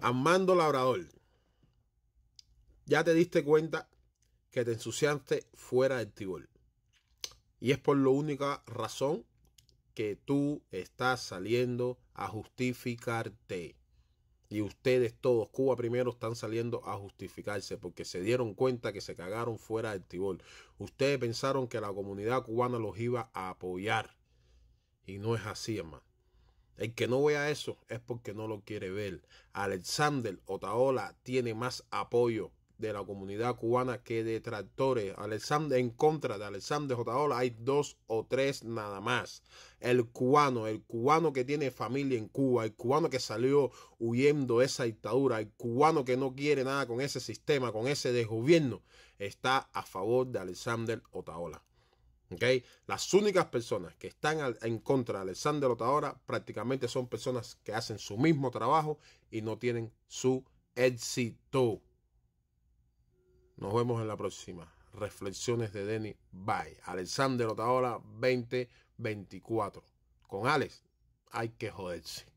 Amando Labrador, ya te diste cuenta que te ensuciaste fuera del tibol. Y es por la única razón que tú estás saliendo a justificarte. Y ustedes todos, Cuba primero, están saliendo a justificarse porque se dieron cuenta que se cagaron fuera del tibol. Ustedes pensaron que la comunidad cubana los iba a apoyar. Y no es así, hermano. El que no vea eso es porque no lo quiere ver. Alexander Otaola tiene más apoyo de la comunidad cubana que detractores. Alexander, en contra de Alexander Otaola hay dos o tres nada más. El cubano, el cubano que tiene familia en Cuba, el cubano que salió huyendo de esa dictadura, el cubano que no quiere nada con ese sistema, con ese desgobierno, está a favor de Alexander Otaola. Las únicas personas que están en contra de Alexander Otahora prácticamente son personas que hacen su mismo trabajo y no tienen su éxito. Nos vemos en la próxima. Reflexiones de Denny. Bay. Alexander Otahora 2024. Con Alex hay que joderse.